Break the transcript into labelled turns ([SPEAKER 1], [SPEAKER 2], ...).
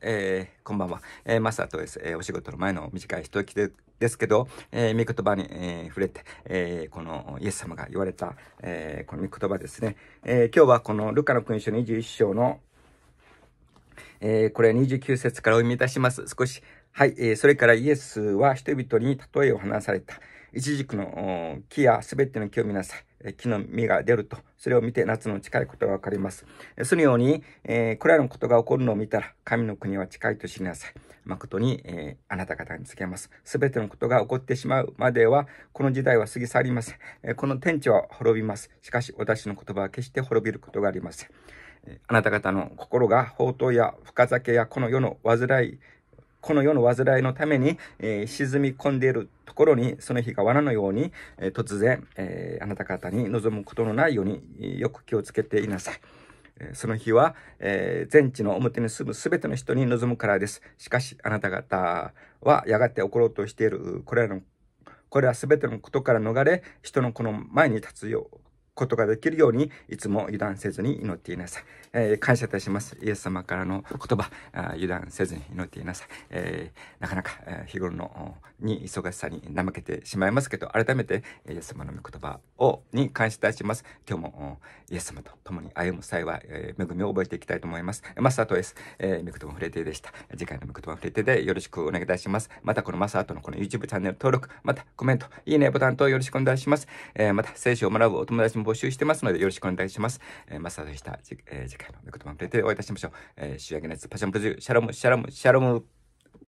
[SPEAKER 1] 。えー、こんばんは。えー、マサです。えー、お仕事の前の短い一息でですけど、えー、御言葉に、えー、触れて、えー、このイエス様が言われた、えー、この御言葉ですね。えー、今日はこのルカの君主21章の、えー、これ29節からお読みいたします。少し。はい。えー、それからイエスは人々に例えを話された。一軸の木やすべての木を見なさい。木の実が出ると、それを見て夏の近いことがわかります。そのように、えー、これらのことが起こるのを見たら、神の国は近いと知りなさい。誠に、えー、あなた方に告げます。すべてのことが起こってしまうまでは、この時代は過ぎ去りません。えー、この天地は滅びます。しかし、私の言葉は決して滅びることがありません。
[SPEAKER 2] あなた方の
[SPEAKER 1] 心が宝刀や深酒やこの世の患いこの世の煩いのために、えー、沈み込んでいるところに、その日が罠のように、えー、突然、えー、あなた方に望むことのないように、よく気をつけていなさい。その日は、えー、全地の表に住むすべての人に望むからです。しかし、あなた方はやがて起ころうとしている、これらの、これらすべてのことから逃れ、人のこの前に立つよう、ことができるように、いつも油断せずに祈っていなさい。えー、感謝いたします。イエス様からの言葉、あ油断せずに祈っていなさい。えー、なかなか、え日頃のに忙しさに怠けてしまいますけど、改めて、イエス様の御言葉を、に感謝いたします。今日も、イエス様と共に歩む際は、えー、恵みを覚えていきたいと思います。マスタートです。えー、ミクト触れてでした。次回の御言葉も触れてでよろしくお願いいたします。またこのマスタートのこの YouTube チャンネル登録、またコメント、いいねボタンとよろしくお願いします。えー、また聖書を学ぶお友達も募集してますのでよろしくお願いします。えー、マスターでした。えー、次回の言葉をれてお会いいたしましょう。えー、仕上げのやつ、パッションプジデュシャロム、シャロム、シャロム。